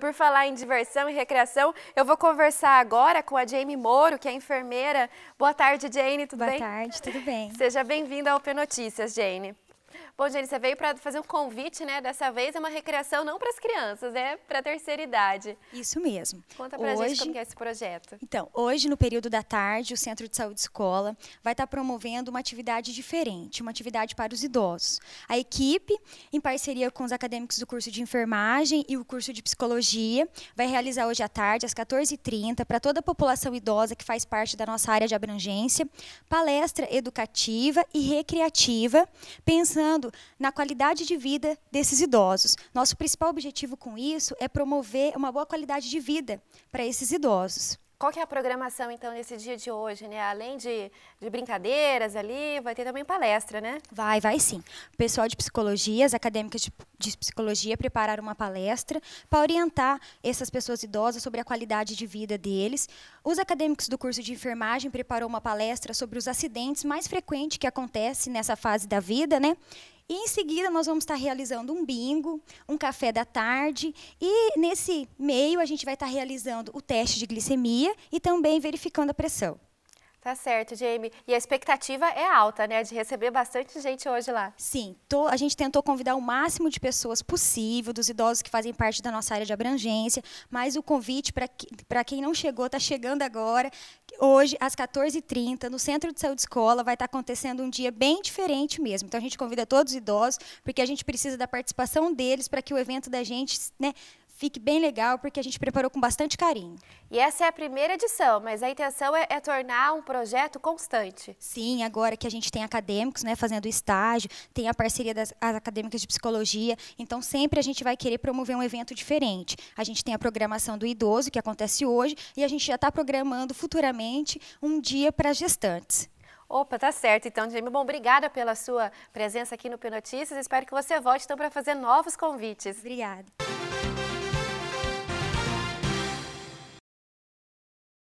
Por falar em diversão e recreação, eu vou conversar agora com a Jane Moro, que é enfermeira. Boa tarde, Jane, tudo Boa bem? Boa tarde, tudo bem. Seja bem-vinda ao P Notícias, Jane. Bom, Jenny, você veio para fazer um convite, né? Dessa vez é uma recreação não para as crianças, é né? para a terceira idade. Isso mesmo. Conta para hoje, gente como é esse projeto. Então, hoje, no período da tarde, o Centro de Saúde Escola vai estar tá promovendo uma atividade diferente, uma atividade para os idosos. A equipe, em parceria com os acadêmicos do curso de enfermagem e o curso de psicologia, vai realizar hoje à tarde, às 14h30, para toda a população idosa que faz parte da nossa área de abrangência, palestra educativa e recreativa, pensando pensando na qualidade de vida desses idosos. Nosso principal objetivo com isso é promover uma boa qualidade de vida para esses idosos. Qual que é a programação, então, nesse dia de hoje, né? Além de, de brincadeiras ali, vai ter também palestra, né? Vai, vai sim. O pessoal de psicologia, as acadêmicas de, de psicologia prepararam uma palestra para orientar essas pessoas idosas sobre a qualidade de vida deles. Os acadêmicos do curso de enfermagem preparou uma palestra sobre os acidentes mais frequentes que acontecem nessa fase da vida, né? E em seguida nós vamos estar realizando um bingo, um café da tarde e nesse meio a gente vai estar realizando o teste de glicemia e também verificando a pressão. Tá certo, Jamie. E a expectativa é alta, né? De receber bastante gente hoje lá. Sim. Tô, a gente tentou convidar o máximo de pessoas possível, dos idosos que fazem parte da nossa área de abrangência, mas o convite para que, quem não chegou, está chegando agora. Hoje, às 14h30, no Centro de Saúde Escola, vai estar tá acontecendo um dia bem diferente mesmo. Então, a gente convida todos os idosos, porque a gente precisa da participação deles para que o evento da gente né, fique bem legal, porque a gente preparou com bastante carinho. E essa é a primeira edição, mas a intenção é, é tornar um projeto constante. Sim, agora que a gente tem acadêmicos né, fazendo estágio, tem a parceria das acadêmicas de psicologia, então sempre a gente vai querer promover um evento diferente. A gente tem a programação do idoso, que acontece hoje, e a gente já está programando futuramente um dia para gestantes. Opa, tá certo. Então, Jamie, bom, obrigada pela sua presença aqui no P Notícias. Espero que você volte então para fazer novos convites. Obrigada.